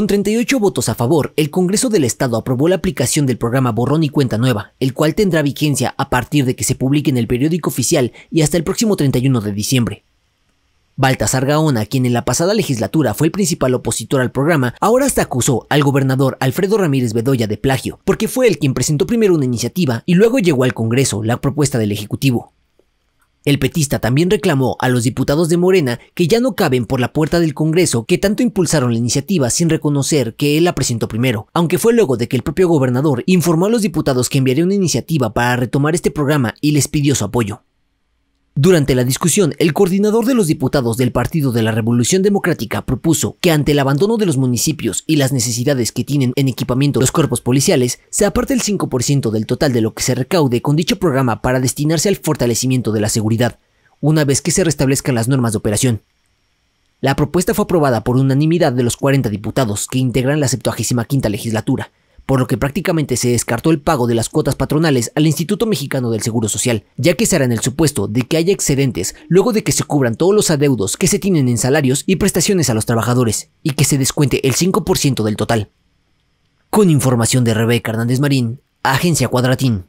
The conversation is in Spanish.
Con 38 votos a favor, el Congreso del Estado aprobó la aplicación del programa Borrón y Cuenta Nueva, el cual tendrá vigencia a partir de que se publique en el periódico oficial y hasta el próximo 31 de diciembre. Baltasar Gaona, quien en la pasada legislatura fue el principal opositor al programa, ahora hasta acusó al gobernador Alfredo Ramírez Bedoya de plagio, porque fue el quien presentó primero una iniciativa y luego llegó al Congreso la propuesta del Ejecutivo. El petista también reclamó a los diputados de Morena que ya no caben por la puerta del Congreso que tanto impulsaron la iniciativa sin reconocer que él la presentó primero, aunque fue luego de que el propio gobernador informó a los diputados que enviaría una iniciativa para retomar este programa y les pidió su apoyo. Durante la discusión, el coordinador de los diputados del Partido de la Revolución Democrática propuso que ante el abandono de los municipios y las necesidades que tienen en equipamiento los cuerpos policiales, se aparte el 5% del total de lo que se recaude con dicho programa para destinarse al fortalecimiento de la seguridad, una vez que se restablezcan las normas de operación. La propuesta fue aprobada por unanimidad de los 40 diputados que integran la 75 legislatura, por lo que prácticamente se descartó el pago de las cuotas patronales al Instituto Mexicano del Seguro Social, ya que hará en el supuesto de que haya excedentes luego de que se cubran todos los adeudos que se tienen en salarios y prestaciones a los trabajadores, y que se descuente el 5% del total. Con información de Rebeca Hernández Marín, Agencia Cuadratín.